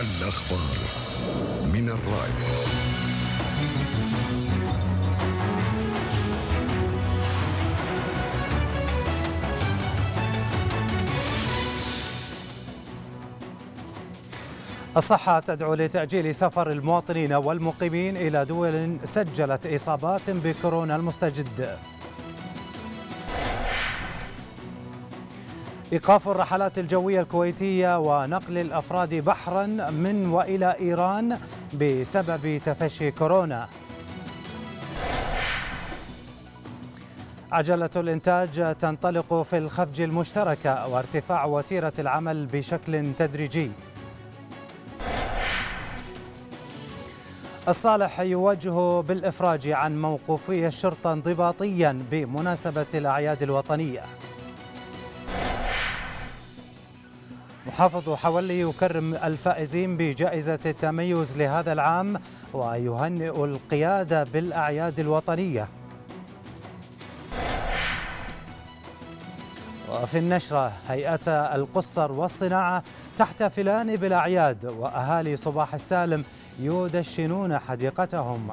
الأخبار من الرأي الصحة تدعو لتأجيل سفر المواطنين والمقيمين إلى دول سجلت إصابات بكورونا المستجد إيقاف الرحلات الجوية الكويتية ونقل الأفراد بحرا من وإلى إيران بسبب تفشي كورونا عجلة الإنتاج تنطلق في الخفج المشتركة وارتفاع وتيرة العمل بشكل تدريجي الصالح يواجه بالإفراج عن موقوفي الشرطة انضباطيا بمناسبة الأعياد الوطنية محافظ حولي يكرم الفائزين بجائزة التميز لهذا العام ويهنئ القيادة بالأعياد الوطنية وفي النشرة هيئة القصر والصناعة تحتفلان بالأعياد وأهالي صباح السالم يدشنون حديقتهم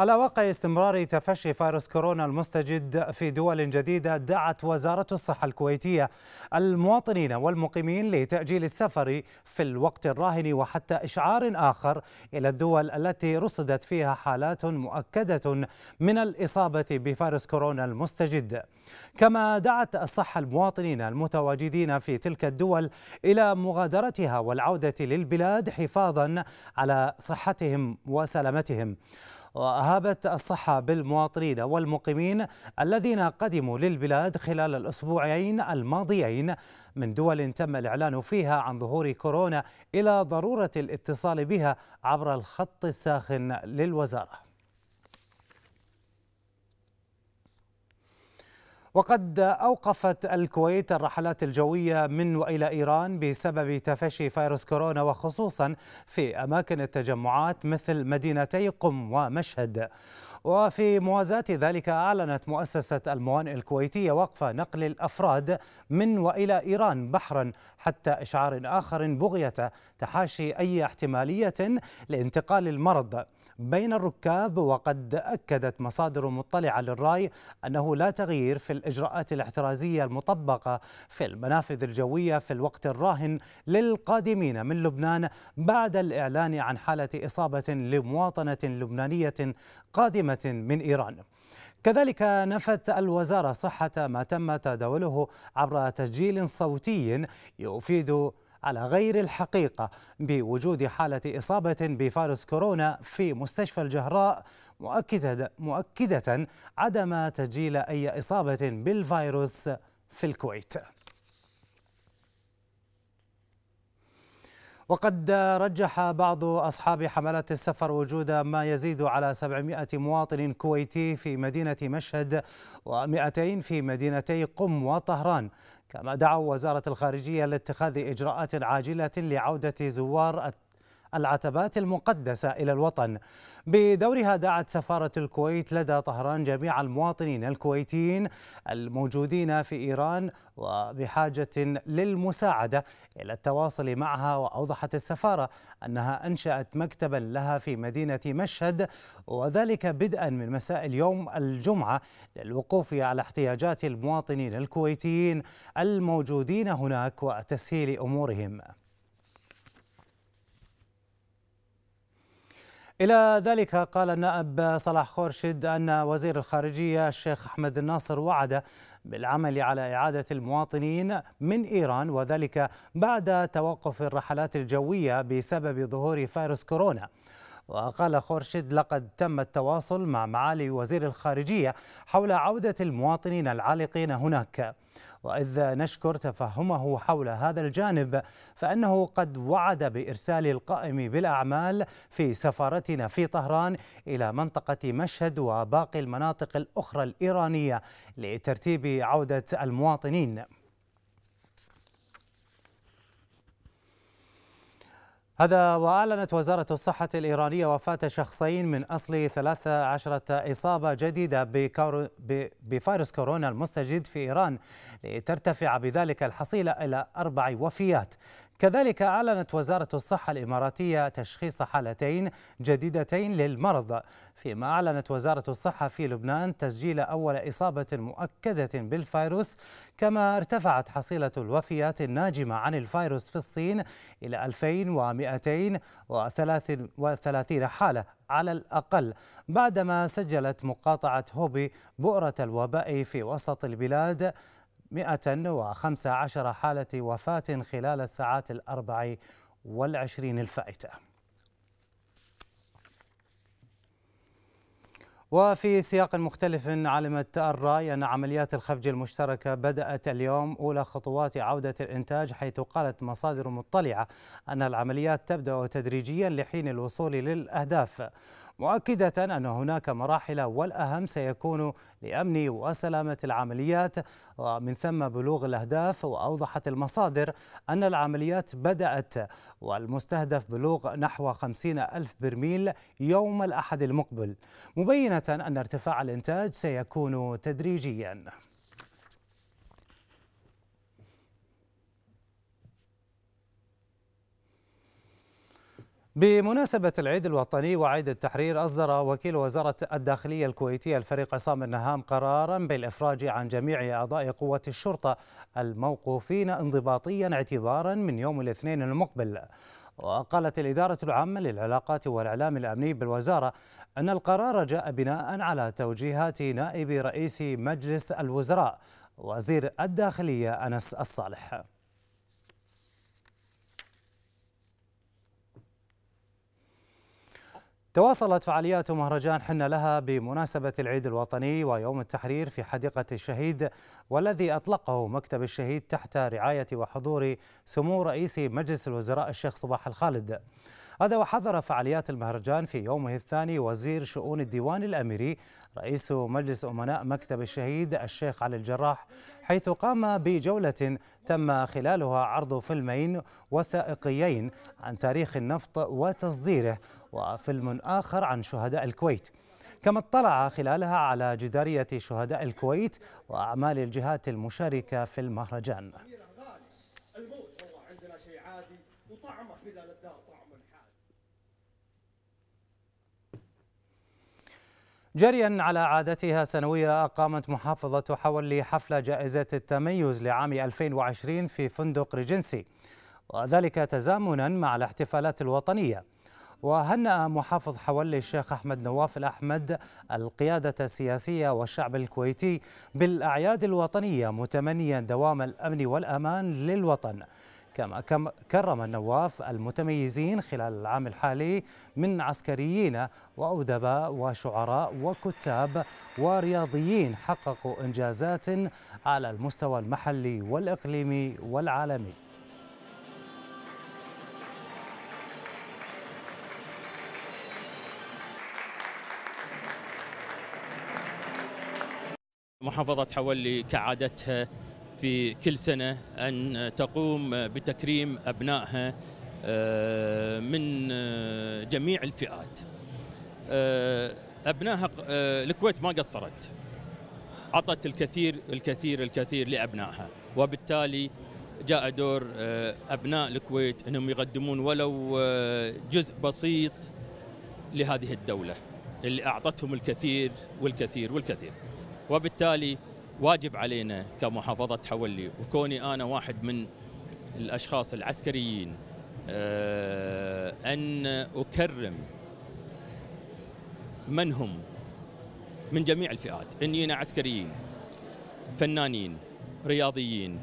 على واقع استمرار تفشي فيروس كورونا المستجد في دول جديدة دعت وزارة الصحة الكويتية المواطنين والمقيمين لتأجيل السفر في الوقت الراهن وحتى إشعار آخر إلى الدول التي رصدت فيها حالات مؤكدة من الإصابة بفيروس كورونا المستجد كما دعت الصحة المواطنين المتواجدين في تلك الدول إلى مغادرتها والعودة للبلاد حفاظا على صحتهم وسلامتهم وأهابت الصحة بالمواطنين والمقيمين الذين قدموا للبلاد خلال الأسبوعين الماضيين من دول تم الإعلان فيها عن ظهور كورونا إلى ضرورة الاتصال بها عبر الخط الساخن للوزارة وقد أوقفت الكويت الرحلات الجوية من وإلى إيران بسبب تفشي فيروس كورونا وخصوصا في أماكن التجمعات مثل مدينتي قم ومشهد وفي موازاة ذلك أعلنت مؤسسة الموانئ الكويتية وقف نقل الأفراد من وإلى إيران بحرا حتى إشعار آخر بغية تحاشي أي احتمالية لانتقال المرض بين الركاب وقد أكدت مصادر مطلعة للراي أنه لا تغيير في الإجراءات الاحترازية المطبقة في المنافذ الجوية في الوقت الراهن للقادمين من لبنان بعد الإعلان عن حالة إصابة لمواطنة لبنانية قادمة من إيران كذلك نفت الوزارة صحة ما تم تداوله عبر تسجيل صوتي يفيد على غير الحقيقة بوجود حالة إصابة بفيروس كورونا في مستشفى الجهراء مؤكدة, مؤكدة عدم تسجيل أي إصابة بالفيروس في الكويت وقد رجح بعض أصحاب حملات السفر وجود ما يزيد على 700 مواطن كويتي في مدينة مشهد و200 في مدينتي قم وطهران كما دعوا وزارة الخارجية لاتخاذ إجراءات عاجلة لعودة زوار العتبات المقدسة إلى الوطن بدورها دعت سفارة الكويت لدى طهران جميع المواطنين الكويتيين الموجودين في إيران وبحاجة للمساعدة إلى التواصل معها وأوضحت السفارة أنها أنشأت مكتبا لها في مدينة مشهد وذلك بدءا من مساء اليوم الجمعة للوقوف على احتياجات المواطنين الكويتيين الموجودين هناك وتسهيل أمورهم إلى ذلك قال النائب صلاح خورشد أن وزير الخارجية الشيخ أحمد الناصر وعد بالعمل على إعادة المواطنين من إيران وذلك بعد توقف الرحلات الجوية بسبب ظهور فيروس كورونا وقال خورشد لقد تم التواصل مع معالي وزير الخارجية حول عودة المواطنين العالقين هناك وإذ نشكر تفهمه حول هذا الجانب فأنه قد وعد بإرسال القائم بالأعمال في سفارتنا في طهران إلى منطقة مشهد وباقي المناطق الأخرى الإيرانية لترتيب عودة المواطنين هذا وأعلنت وزارة الصحة الإيرانية وفاة شخصين من أصل 13 إصابة جديدة بفيروس كورونا المستجد في إيران لترتفع بذلك الحصيلة إلى أربع وفيات كذلك أعلنت وزارة الصحة الإماراتية تشخيص حالتين جديدتين للمرض فيما أعلنت وزارة الصحة في لبنان تسجيل أول إصابة مؤكدة بالفيروس كما ارتفعت حصيلة الوفيات الناجمة عن الفيروس في الصين إلى 2233 حالة على الأقل بعدما سجلت مقاطعة هوبي بؤرة الوباء في وسط البلاد 115 حالة وفاة خلال الساعات الأربع والعشرين الفائتة وفي سياق مختلف علمت الراي أن عمليات الخفج المشتركة بدأت اليوم أولى خطوات عودة الإنتاج حيث قالت مصادر مطلعة أن العمليات تبدأ تدريجيا لحين الوصول للأهداف مؤكدة أن هناك مراحل والأهم سيكون لأمن وسلامة العمليات ومن ثم بلوغ الأهداف وأوضحت المصادر أن العمليات بدأت والمستهدف بلوغ نحو 50 ألف برميل يوم الأحد المقبل مبينة أن ارتفاع الإنتاج سيكون تدريجياً بمناسبة العيد الوطني وعيد التحرير أصدر وكيل وزارة الداخلية الكويتية الفريق عصام النهام قرارا بالإفراج عن جميع أعضاء قوة الشرطة الموقوفين انضباطيا اعتبارا من يوم الاثنين المقبل وقالت الإدارة العامة للعلاقات والإعلام الأمني بالوزارة أن القرار جاء بناء على توجيهات نائب رئيس مجلس الوزراء وزير الداخلية أنس الصالح تواصلت فعاليات مهرجان حنا لها بمناسبة العيد الوطني ويوم التحرير في حديقة الشهيد والذي أطلقه مكتب الشهيد تحت رعاية وحضور سمو رئيس مجلس الوزراء الشيخ صباح الخالد هذا وحضر فعاليات المهرجان في يومه الثاني وزير شؤون الديوان الأميري رئيس مجلس أمناء مكتب الشهيد الشيخ علي الجراح حيث قام بجولة تم خلالها عرض فيلمين وثائقيين عن تاريخ النفط وتصديره وفيلم آخر عن شهداء الكويت كما اطلع خلالها على جدارية شهداء الكويت وأعمال الجهات المشاركة في المهرجان جريا على عادتها سنوية أقامت محافظة حولي حفل جائزة التميز لعام 2020 في فندق ريجنسي وذلك تزامنا مع الاحتفالات الوطنية وهنأ محافظ حولي الشيخ أحمد نواف الأحمد القيادة السياسية والشعب الكويتي بالأعياد الوطنية متمنيا دوام الأمن والأمان للوطن كما كرم النواف المتميزين خلال العام الحالي من عسكريين وأدباء وشعراء وكتاب ورياضيين حققوا إنجازات على المستوى المحلي والإقليمي والعالمي محافظة حولي كعادتها في كل سنة أن تقوم بتكريم أبنائها آه، من آه، جميع الفئات آه، أبنائها الكويت ما قصرت عطت الكثير الكثير الكثير لأبنائها وبالتالي جاء دور أبناء الكويت أنهم يقدمون ولو جزء بسيط لهذه الدولة اللي أعطتهم الكثير والكثير والكثير وبالتالي واجب علينا كمحافظة حولي وكوني أنا واحد من الأشخاص العسكريين آه، أن أكرم من هم من جميع الفئات إنينا عسكريين فنانين رياضيين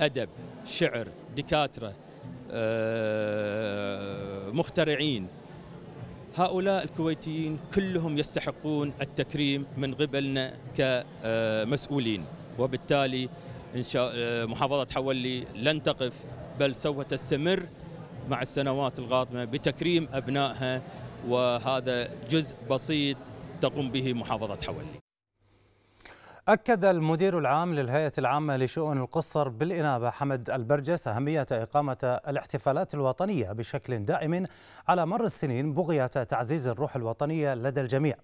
أدب شعر دكاترة آه، مخترعين هؤلاء الكويتيين كلهم يستحقون التكريم من قبلنا كمسؤولين وبالتالي إن شاء محافظة حولي لن تقف بل سوف تستمر مع السنوات القادمة بتكريم أبنائها وهذا جزء بسيط تقوم به محافظة حولي أكد المدير العام للهيئة العامة لشؤون القصر بالإنابة حمد البرجس أهمية إقامة الاحتفالات الوطنية بشكل دائم على مر السنين بغية تعزيز الروح الوطنية لدى الجميع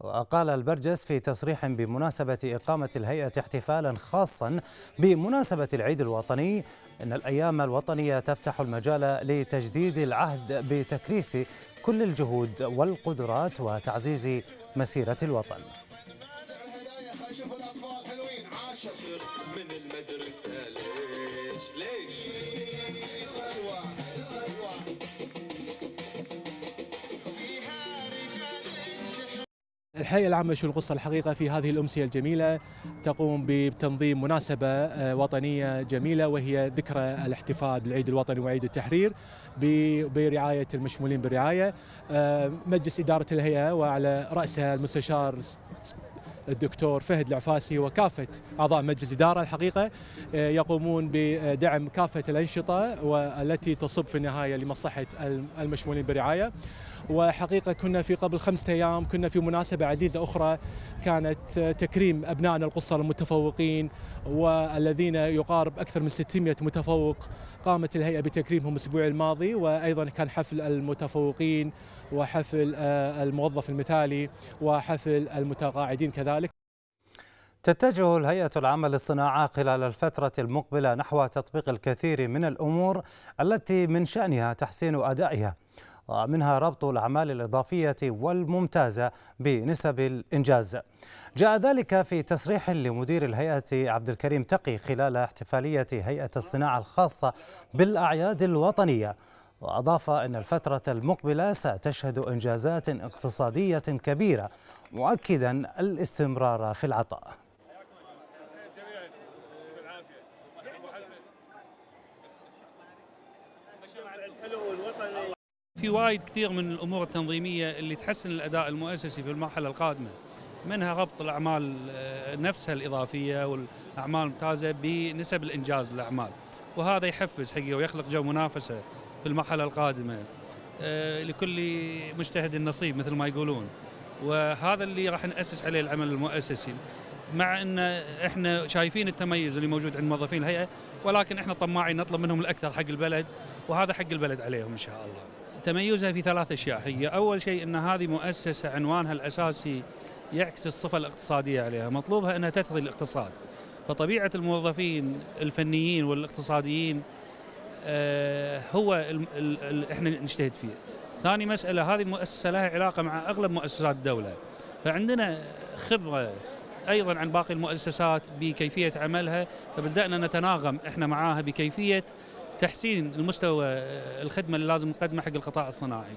وقال البرجس في تصريح بمناسبة إقامة الهيئة احتفالا خاصا بمناسبة العيد الوطني إن الأيام الوطنية تفتح المجال لتجديد العهد بتكريس كل الجهود والقدرات وتعزيز مسيرة الوطن شاطر من المدرسة ليش ليش ايوه, أيوة. العامة شو القصة الحقيقة في هذه الأمسية الجميلة تقوم بتنظيم مناسبة آه، وطنية جميلة وهي ذكرى الاحتفال بالعيد الوطني وعيد التحرير برعاية المشمولين بالرعاية آه، مجلس إدارة الهيئة وعلى رأسها المستشار الدكتور فهد العفاسي وكافه اعضاء مجلس الاداره الحقيقه آه، يقومون بدعم كافه الانشطه والتي تصب في النهايه لمصلحه المشمولين برعايه وحقيقه كنا في قبل خمسة ايام كنا في مناسبه عزيزه اخرى كانت تكريم ابنائنا القصه المتفوقين والذين يقارب اكثر من 600 متفوق قامت الهيئه بتكريمهم الاسبوع الماضي وايضا كان حفل المتفوقين وحفل آه، الموظف المثالي وحفل المتقاعدين كذلك تتجه الهيئة العامة للصناعة خلال الفترة المقبلة نحو تطبيق الكثير من الأمور التي من شأنها تحسين أدائها ومنها ربط الأعمال الإضافية والممتازة بنسب الإنجاز جاء ذلك في تصريح لمدير الهيئة عبد الكريم تقي خلال احتفالية هيئة الصناعة الخاصة بالأعياد الوطنية وأضاف أن الفترة المقبلة ستشهد إنجازات اقتصادية كبيرة مؤكدا الاستمرار في العطاء في وايد كثير من الامور التنظيميه اللي تحسن الاداء المؤسسي في المرحله القادمه منها ربط الاعمال آه، نفسها الاضافيه والاعمال الممتازه بنسب الانجاز للاعمال وهذا يحفز حقيقه ويخلق جو منافسه في المرحله القادمه آه، لكل مجتهد النصيب مثل ما يقولون وهذا اللي راح ناسس عليه العمل المؤسسي مع ان احنا شايفين التميز اللي موجود عند موظفين الهيئه ولكن احنا طماعين نطلب منهم الاكثر حق البلد وهذا حق البلد عليهم ان شاء الله تميزها في ثلاث اشياء هي اول شيء ان هذه مؤسسه عنوانها الاساسي يعكس الصفه الاقتصاديه عليها، مطلوبها انها تثري الاقتصاد. فطبيعه الموظفين الفنيين والاقتصاديين آه، هو ال احنا نجتهد فيه. ثاني مساله هذه المؤسسه لها علاقه مع اغلب مؤسسات الدوله. فعندنا خبره ايضا عن باقي المؤسسات بكيفيه عملها فبدانا نتناغم احنا معاها بكيفيه تحسين المستوى آه، الخدمه اللي لازم نقدمها حق القطاع الصناعي.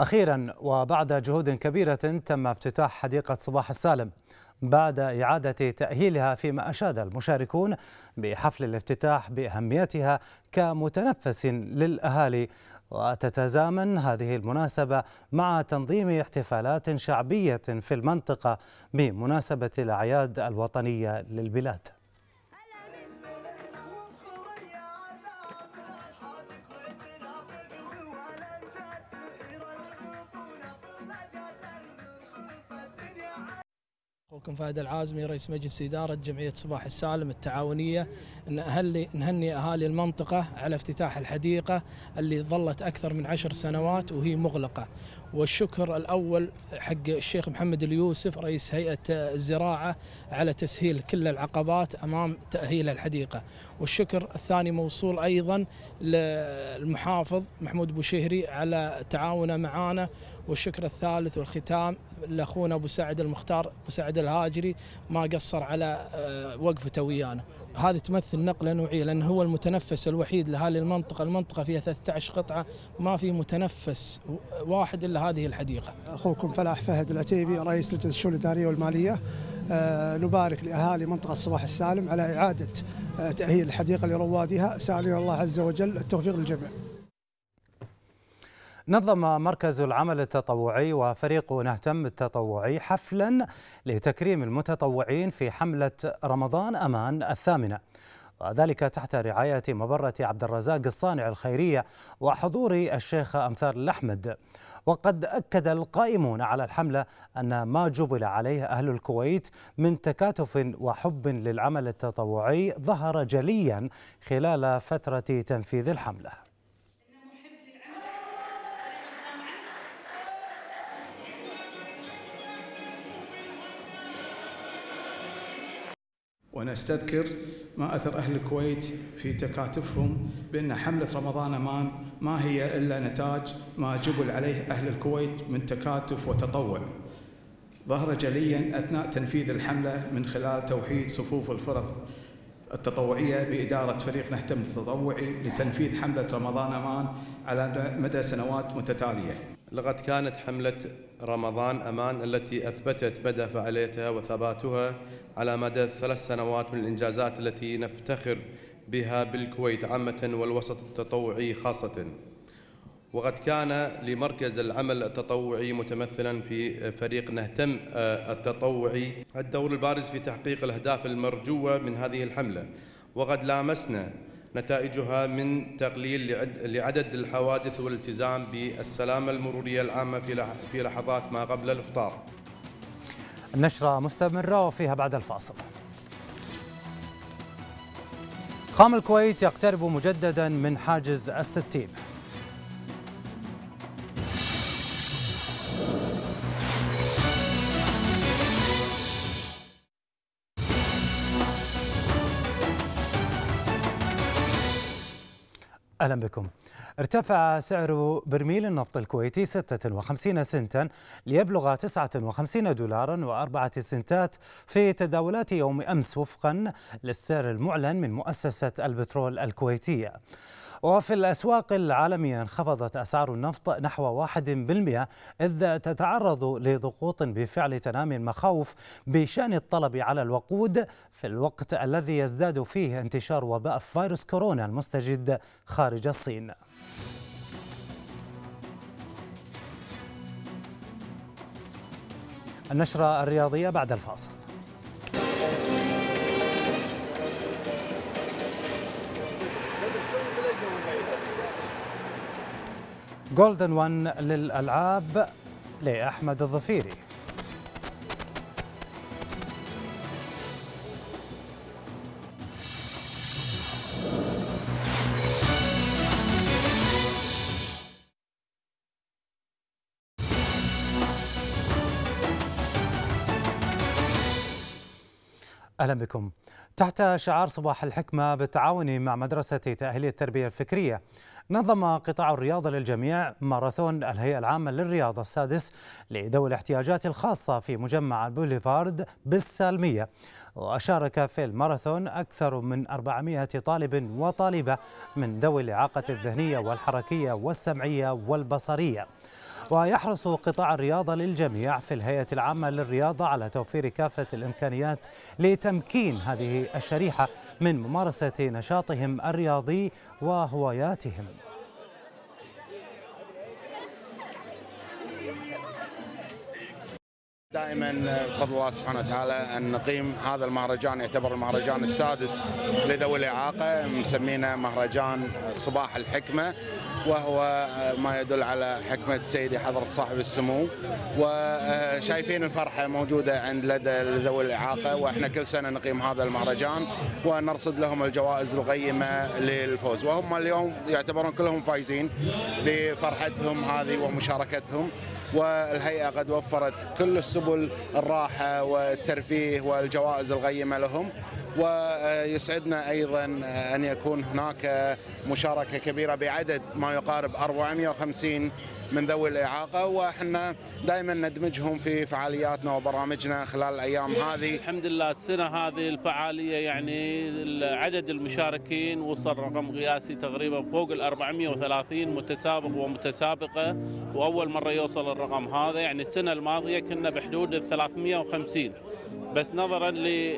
اخيرا وبعد جهود كبيره تم افتتاح حديقه صباح السالم بعد إعادة تأهيلها فيما أشاد المشاركون بحفل الافتتاح بأهميتها كمتنفس للأهالي وتتزامن هذه المناسبة مع تنظيم احتفالات شعبية في المنطقة بمناسبة الأعياد الوطنية للبلاد اخوكم فهد العازمي رئيس مجلس اداره جمعيه صباح السالم التعاونيه نهني اهالي المنطقه على افتتاح الحديقه اللي ظلت اكثر من عشر سنوات وهي مغلقه والشكر الأول حق الشيخ محمد اليوسف رئيس هيئة الزراعة على تسهيل كل العقبات أمام تأهيل الحديقة والشكر الثاني موصول أيضا للمحافظ محمود بوشهري على تعاونه معانا والشكر الثالث والختام لأخونا أبو سعد المختار أبو سعد الهاجري ما قصر على آه، وقفته ويانا هذه تمثل نقله نوعيه لان هو المتنفس الوحيد لهذه المنطقه، المنطقه فيها 13 قطعه ما في متنفس واحد الا هذه الحديقه. اخوكم فلاح فهد العتيبي رئيس لجنه الشؤون الاداريه والماليه أه نبارك لاهالي منطقه الصباح السالم على اعاده آه، تاهيل الحديقه لروادها سالين الله عز وجل التوفيق للجميع. نظم مركز العمل التطوعي وفريق نهتم التطوعي حفلا لتكريم المتطوعين في حملة رمضان أمان الثامنة وذلك تحت رعاية مبرة عبد الرزاق الصانع الخيرية وحضور الشيخ أمثال الأحمد وقد أكد القائمون على الحملة أن ما جبل عليه أهل الكويت من تكاتف وحب للعمل التطوعي ظهر جليا خلال فترة تنفيذ الحملة ونستذكر ما أثر أهل الكويت في تكاتفهم بأن حملة رمضان أمان ما هي إلا نتاج ما جبل عليه أهل الكويت من تكاتف وتطوع ظهر جليا أثناء تنفيذ الحملة من خلال توحيد صفوف الفرق التطوعية بإدارة فريق نهتم التطوعي لتنفيذ حملة رمضان أمان على مدى سنوات متتالية لقد كانت حملة رمضان أمان التي أثبتت مدى فعاليتها وثباتها على مدى ثلاث سنوات من الإنجازات التي نفتخر بها بالكويت عامة والوسط التطوعي خاصة وقد كان لمركز العمل التطوعي متمثلا في فريق نهتم آه، التطوعي الدور البارز في تحقيق الأهداف المرجوة من هذه الحملة وقد لامسنا نتائجها من تقليل لعدد الحوادث والالتزام بالسلامة المرورية العامة في لحظات ما قبل الإفطار النشرة مستمرة وفيها بعد الفاصل قام الكويت يقترب مجددا من حاجز الستين أهلا بكم ارتفع سعر برميل النفط الكويتي 56 سنتا ليبلغ 59 دولارا و4 سنتات في تداولات يوم أمس وفقا للسعر المعلن من مؤسسة البترول الكويتية وفي الأسواق العالمية انخفضت أسعار النفط نحو 1% إذ تتعرض لضغوط بفعل تنامي المخاوف بشأن الطلب على الوقود في الوقت الذي يزداد فيه انتشار وباء فيروس كورونا المستجد خارج الصين النشرة الرياضية بعد الفاصل جولدن وان للألعاب لأحمد الظفيري أهلا بكم تحت شعار صباح الحكمة بالتعاون مع مدرسة تأهيل التربية الفكرية نظم قطاع الرياضة للجميع ماراثون الهيئة العامة للرياضة السادس لذوي الاحتياجات الخاصة في مجمع البوليفارد بالسالمية وشارك في الماراثون أكثر من 400 طالب وطالبة من ذوي الإعاقة الذهنية والحركية والسمعية والبصرية ويحرص قطاع الرياضة للجميع في الهيئة العامة للرياضة على توفير كافة الإمكانيات لتمكين هذه الشريحة من ممارسة نشاطهم الرياضي وهواياتهم دائما بفضل الله سبحانه وتعالى ان نقيم هذا المهرجان يعتبر المهرجان السادس لذوي الاعاقه مسمينه مهرجان صباح الحكمه وهو آه، ما يدل على حكمة سيدي حضرة صاحب السمو وشايفين الفرحة موجودة عند لدى ذوي الإعاقة وإحنا كل سنة نقيم هذا المهرجان ونرصد لهم الجوائز القيمة للفوز وهم اليوم يعتبرون كلهم فايزين لفرحتهم هذه ومشاركتهم والهيئة قد وفرت كل السبل الراحة والترفيه والجوائز القيمة لهم ويسعدنا ايضا ان يكون هناك مشاركه كبيره بعدد ما يقارب 450 من ذوي الاعاقه واحنا دائما ندمجهم في فعالياتنا وبرامجنا خلال الايام إيه، هذه. الحمد لله السنه هذه الفعاليه يعني عدد المشاركين وصل رقم قياسي تقريبا فوق ال 430 متسابق ومتسابقه واول مره يوصل الرقم هذا يعني السنه الماضيه كنا بحدود ال 350 بس نظرا ل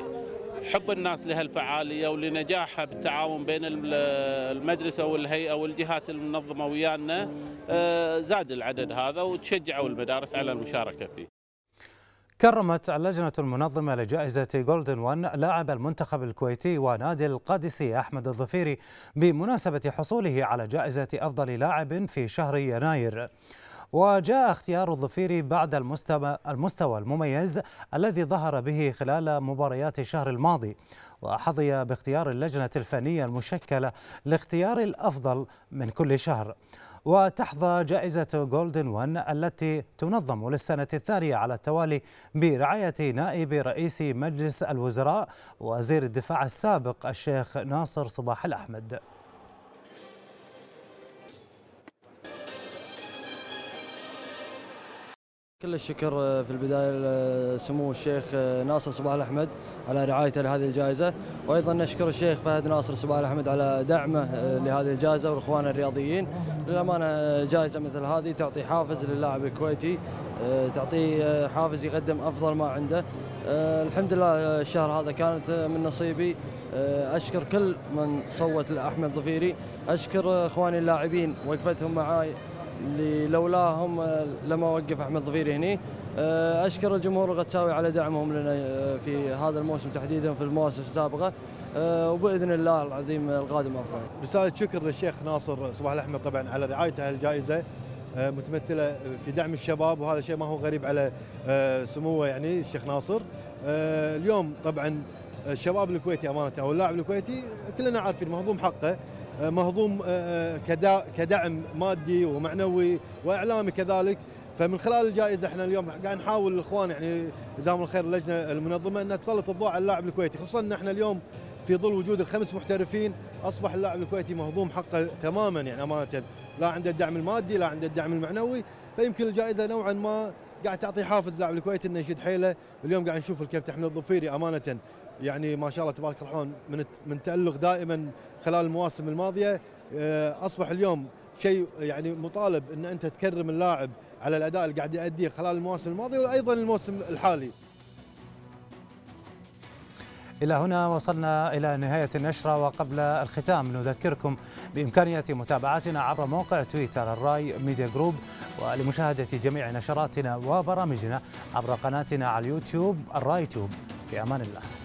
حب الناس لهالفعاليه ولنجاحها بالتعاون بين المدرسه والهيئه والجهات المنظمه ويانا آه، زاد العدد هذا وتشجعوا المدارس على المشاركه فيه. كرمت اللجنة المنظمة لجائزة جولدن وان لاعب المنتخب الكويتي ونادي القادسية أحمد الظفيري بمناسبة حصوله على جائزة أفضل لاعب في شهر يناير وجاء اختيار الظفيري بعد المستوى, المستوى المميز الذي ظهر به خلال مباريات الشهر الماضي وحظي باختيار اللجنة الفنية المشكلة لاختيار الأفضل من كل شهر وتحظى جائزة جولدن ون التي تنظم للسنة الثانية على التوالي برعاية نائب رئيس مجلس الوزراء وزير الدفاع السابق الشيخ ناصر صباح الأحمد كل الشكر آه، في البداية لسمو آه، الشيخ آه، ناصر صباح الأحمد على رعايته لهذه الجائزة وأيضا نشكر الشيخ فهد ناصر صباح الأحمد على دعمه لهذه الجائزة والإخوان الرياضيين للأمانة جائزة مثل هذه تعطي حافز للاعب الكويتي تعطيه حافز يقدم أفضل ما عنده الحمد لله الشهر هذا كانت من نصيبي أشكر كل من صوت لأحمد ظفيري أشكر إخواني اللاعبين وقفتهم معي اللي لولاهم لما وقف احمد ظفيري هني آه، اشكر الجمهور الغتساوي على دعمهم لنا آه، في هذا الموسم تحديدا في المواسم السابقه آه، وباذن الله العظيم القادم افضل. رساله شكر للشيخ ناصر صباح الاحمد طبعا على رعايته الجائزه متمثله في دعم الشباب وهذا شيء ما هو غريب على سموه يعني الشيخ ناصر اليوم طبعا الشباب الكويتي امانه او اللاعب الكويتي كلنا عارفين مهضوم حقه آه، مهضوم آه، آه، كدعم مادي ومعنوي واعلامي كذلك فمن خلال الجائزه احنا اليوم قاعد نحاول الاخوان يعني جزاهم الخير اللجنه المنظمه انها تسلط الضوء على اللاعب الكويتي خصوصا ان احنا اليوم في ظل وجود الخمس محترفين اصبح اللاعب الكويتي مهضوم حقه تماما يعني امانه لا عنده الدعم المادي لا عنده الدعم المعنوي فيمكن الجائزه نوعا ما قاعد تعطي حافز لاعب الكويت انه يشد حيله اليوم قاعد نشوف الكابتن احمد الظفيري امانه يعني ما شاء الله تبارك الرحمن من من تالق دائما خلال المواسم الماضيه آه، اصبح اليوم شيء يعني مطالب ان انت تكرم اللاعب على الاداء اللي قاعد يؤديه خلال المواسم الماضيه وايضا الموسم الحالي إلى هنا وصلنا إلى نهاية النشرة وقبل الختام نذكركم بإمكانية متابعتنا عبر موقع تويتر الراي ميديا جروب ولمشاهدة جميع نشراتنا وبرامجنا عبر قناتنا على اليوتيوب الراي تيوب في أمان الله